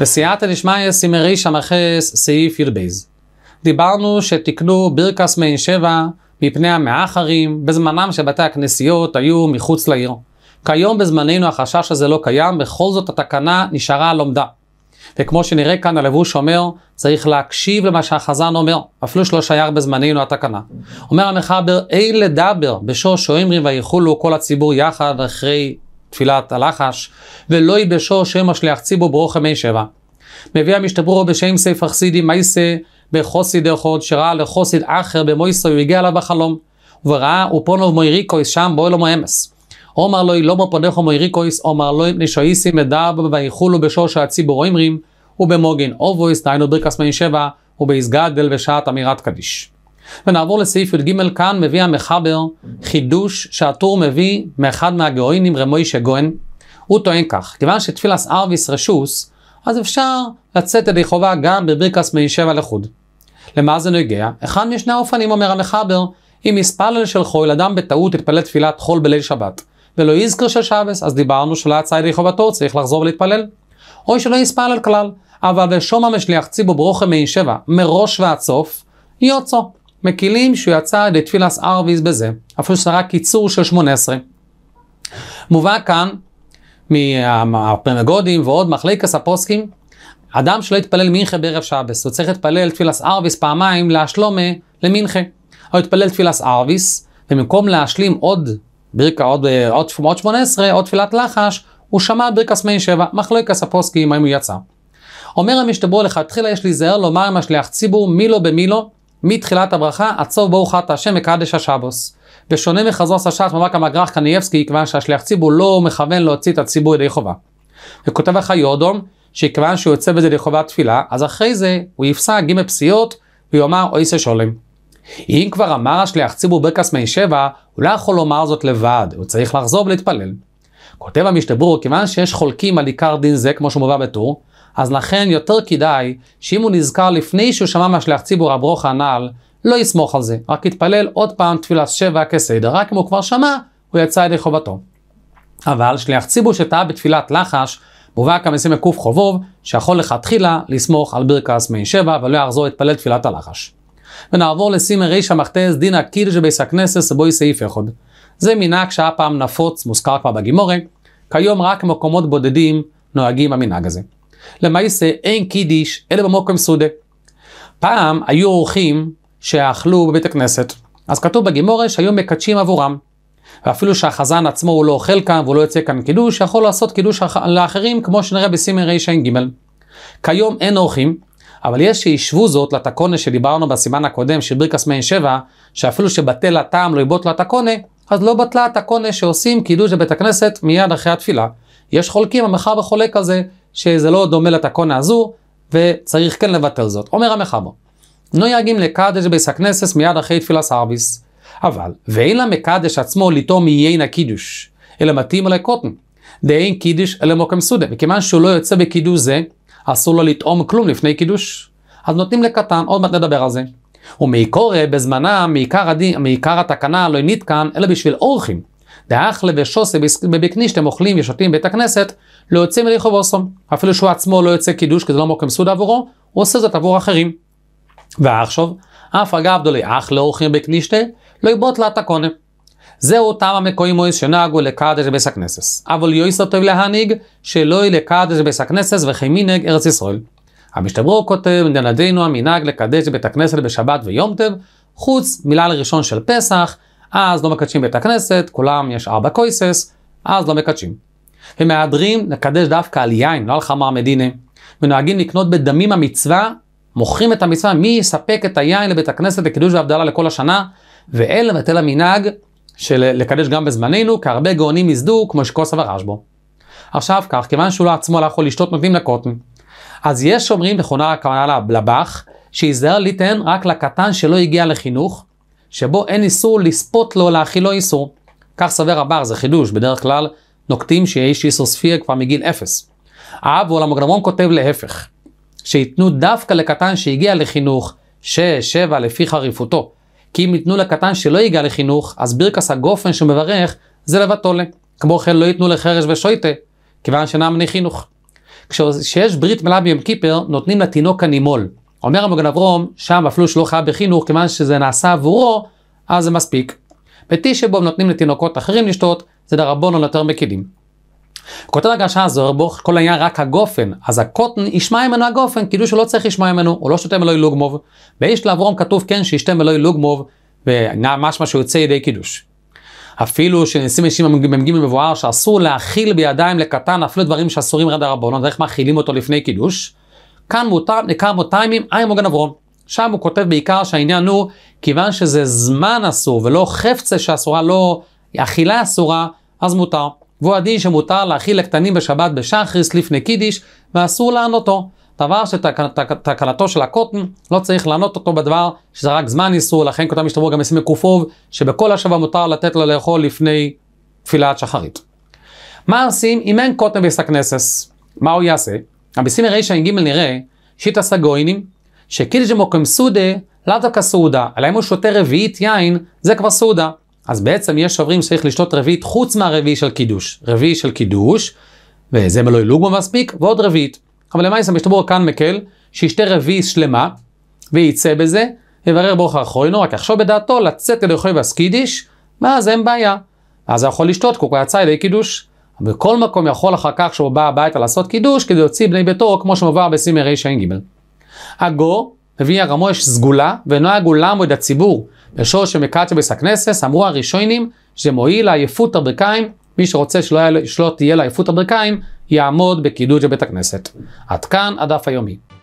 בסייעתא דשמיא סימרי שמחס סעיף י"ב. דיברנו שתיקנו ברכס מעין שבע מפני המאחרים בזמנם שבתי הכנסיות היו מחוץ לעיר. כיום בזמננו החשש הזה לא קיים, בכל זאת התקנה נשארה על עומדה. וכמו שנראה כאן הלבוש אומר, צריך להקשיב למה שהחזן אומר, אפילו שלא שייך בזמננו התקנה. אומר המחבר, אין לדבר בשור שואמרים ויחולו כל הציבור יחד אחרי תפילת הלחש, ולא יבשו שם השליח ציבו ברוך ימי שבע. מביא המשתברו בשם ספר חסידי מייסה בחוסיד אחד, שראה לחוסיד אחר במויסו, הוא הגיע אליו בחלום, וראה ופונו מויריקויס שם באוהל אמס. אומר לוי לא מפונך מויריקויס, אומר לוי נשאיסי מדרב ויחולו בשורש הציבור אומרים, ובמוגן אובויס, דהיינו ברכס מי שבע, ובעסגדל בשעת אמירת קדיש. ונעבור לסעיף י"ג, כאן מביא המחבר חידוש שהטור מביא מאחד מהגאוינים, רמוי שגוין. הוא טוען כך, כיוון שתפילס ארוויס רשוס, אז אפשר לצאת ידי חובה גם בברכס מי שבע לחוד. למה זה נוגע? אחד משני האופנים אומר המחבר, אם יספלל של חול, אדם בטעות יתפלל תפילת חול בליל שבת, ולא יזכר של שבס, אז דיברנו שלא יצא ידי חובתו, צריך לחזור ולהתפלל. או שלא יספלל כלל, אבל ושומע משליח ציבו ברוכם מי שבע, מראש ועד סוף, יוצא. מקילים שהוא יצא לתפילס ארוויז בזה, אפילו שזה רק קיצור של 18. מובא כאן מהפרמגודים ועוד מחלקס הפוסקים, אדם שלא יתפלל מינכה בערב שבס, הוא צריך להתפלל תפילס ערביס פעמיים להשלומה למינכה. הוא יתפלל תפילס ערביס, ובמקום להשלים עוד ברכה, עוד, עוד, עוד 18, עוד תפילת לחש, הוא שמע ברכס מי שבע, מחלוקס הפוסקים, האם הוא יצא. אומר המשתברו לכתחילה יש להיזהר לומר עם השליח ציבור מילו במילו, מתחילת הברכה, עצוב ברוך אתה השם מקדש השבוס. בשונה מחזוס הש"ס, מבק המגרח קנייבסקי, כיוון שהשליח ציבור לא מכוון להוציא את הציבור ידי חובה. וכותב לך יורדום, שכיוון שהוא יוצא בזה לחובת תפילה, אז אחרי זה הוא יפסע ג' פסיעות ויאמר אוי שולם. אם כבר אמר השליח ציבור ברכס מי שבע, הוא לא יכול לומר זאת לבד, הוא צריך לחזור ולהתפלל. כותב המשתברור, כיוון שיש חולקים על עיקר דין זה, כמו שמובא בטור, אז לכן יותר כדאי שאם הוא נזכר לפני שהוא שמע מהשליח ציבור הברוך הנ"ל, לא יסמוך על זה, רק יתפלל עוד פעם תפילת שבע כסדר, רק אם הוא כבר שמע, הוא יצא ידי חובתו. אבל שליח ציבור שטעה בתפילת לחש, מובא כמסים מקוף חובוב, שיכול לכתחילה לסמוך על ברכס מי שבע, ולא יחזור להתפלל תפילת הלחש. ונעבור לסימר ריש המכתז דינא קירש בייס הכנסת בוי סעיף אחד. זה מנהג שהיה פעם נפוץ, מוזכר כבר בגימורי, כיום רק מקומות בודדים נוהגים המנהג הזה. למעשה אין קידיש אלא במוקם סודה. פעם היו אורחים שאכלו בבית הכנסת, אז כתוב בגימורה שהיו מקדשים עבורם. ואפילו שהחזן עצמו הוא לא אוכל כאן והוא לא יוצא כאן קידוש, יכול לעשות קידוש לאחרים כמו שנראה בסימן רע"ג. כיום אין אורחים, אבל יש שישבו זאת לתקונה שדיברנו בסימן הקודם של ברכס מעין שבע, שאפילו שבטל הטעם לא יבוטל התקונה, אז לא בטלה התקונה שעושים קידוש בבית הכנסת מיד אחרי התפילה. יש חולקים, המחר וחולק על זה, שזה לא דומה לתקונה הזו, וצריך כן לבטל זאת. אומר המחבר, נויגים לא לקדש בייס הכנסס מיד אחרי תפילה סרוויס, אבל ואין לה מקדש עצמו לטום מיין הקידוש, אלא מתאים עלי קוטן. דאין קידיש אלא מוקם סודה, מכיוון שהוא לא יוצא בקידוש זה, אסור לו לטעום כלום לפני קידוש. אז נותנים לקטן, עוד מעט נדבר על זה. ומעיקורי אה, בזמנם, מעיקר, הדי, מעיקר התקנה לא נתקן, אלא בשביל אורחים. דאחלה ושוסי בבקניש, שאתם אוכלים ושותים בית הכנסת, לא יוצא מליכו ואוסום. אפילו שהוא עצמו לא יוצא קידוש, כי זה לא מוקם סוד עבורו, הוא עושה זאת עבור אחרים. ועכשיו, אף אגב דולי אחלה לא אוכלים בקנישתה, לא יבוט לה תקונה. זהו טעם מויס שנהגו לקדש בס הכנסת. אבל יויסר טוב להנהיג, שלא יהיה לקדש בס הכנסת וכי מנהג ארץ ישראל. המשתברו כותב, דנדינו המנהג לקדש בית הכנסת בשבת ויום טב, חוץ מילה לראשון של פסח, אז לא מקדשים בית הכנסת, כולם יש ארבע קויסס, אז לא מקדשים. ומהדרים לקדש דווקא על יין, לא על חמר מדינה. ונוהגים לקנות בדמים המצווה, מוכרים את המצווה, מי יספק את היין לבית הכנסת לקידוש והבדלה לכל השנה, ואל לבטל המנהג של לקדש גם בזמננו, כי הרבה גאונים ייסדו, כמו שכוס ורש בו. עכשיו כך, כיוון שהוא לא עצמו לא יכול לשתות, נותנים לקוטן. אז יש שאומרים, נכונה הכוונה לבח, שיזהר ליתן רק לקטן שלא הגיע לחינוך, שבו אין איסור לספוט לו להאכילו איסור. כך סבר הבר, זה חידוש, בדרך כלל נוקטים שיש איסור ספיר כבר מגיל אפס. האב עולם הגרמון כותב להפך, שייתנו דווקא לקטן שהגיע לחינוך שש, שבע, לפי חריפותו. כי אם ייתנו לקטן שלא הגיע לחינוך, אז ברכס הגופן שמברך זה לבטולה. כמו כן לא ייתנו לחרש ושויטה, כיוון שאינם בני חינוך. כשיש ברית מלאה ביום כיפר, נותנים לתינוק הנימול. אומר המגן אברום, שם אפילו שלא חייב בחינוך, כיוון שזה נעשה עבורו, אז זה מספיק. בתשבום נותנים לתינוקות אחרים לשתות, זה דרבונו יותר מקלים. כותב הגשה הזוהר בו כל העניין רק הגופן, אז הקוטן ישמע ממנו הגופן, כאילו שלא צריך לשמוע ממנו, הוא לא שותה מלוי לוגמוב, ואיש לאברום כתוב כן שישתה מלוי לוגמוב, ומשמע שיוצא ידי קידוש. אפילו שנשים אישים מ"ג מבואר שאסור להכיל בידיים לקטן אפילו דברים שאסורים רד הרבונות, ואיך מאכילים אותו לפני קידוש. כאן מותר, לכמה טיימים איים מוגן אברום. שם הוא כותב בעיקר שהעניין הוא, כיוון שזה זמן אסור ולא חפצה שאסורה, לא אכילה אסורה, אז מותר. והוא הדין שמותר להאכיל לקטנים בשבת בשחריס לפני קידיש, ואסור לענותו. דבר שתקלתו של הקוטן, לא צריך לענות אותו בדבר שזה רק זמן איסור, לכן כותב משתמרו גם מסמי קוף שבכל השבוע מותר לתת לו לאכול לפני תפילת שחרית. מה עושים אם אין קוטן בסקנסס? מה הוא יעשה? בסימי רע"ג נראה שיטא סגוינים, שקידש מוקם סודה לאו דווקא סעודה, אלא אם הוא שותה רביעית יין, זה כבר סעודה. אז בעצם יש שוברים שצריך לשתות רביעית חוץ מהרביעי של קידוש. רביעי של קידוש, וזה מלוא לוגמו מספיק, ועוד רביעית. אבל למעשה משתבור כאן מקל, שישתה רביעי שלמה, וייצא בזה, יברר ברוך אחרינו, רק יחשוב בדעתו לצאת כדי חוי קידיש, ואז אין בעיה. אז הוא יכול לשתות, כי הוא כבר יצא ידי קידוש. בכל מקום יכול אחר כך שהוא בא הביתה לעשות קידוש כדי להוציא בני ביתו, כמו שמובא בסימי רע"ג. הגו, מביא הרמו יש סגולה, ונוהגו למוד הציבור, בשור שמקצ'ה בסכנסס, אמרו הראשונים שמועיל לעייפות הברכיים, מי שרוצה שלא, היה, שלא תהיה לעייפות הברכיים, יעמוד בקידוש בבית הכנסת. עד כאן הדף היומי.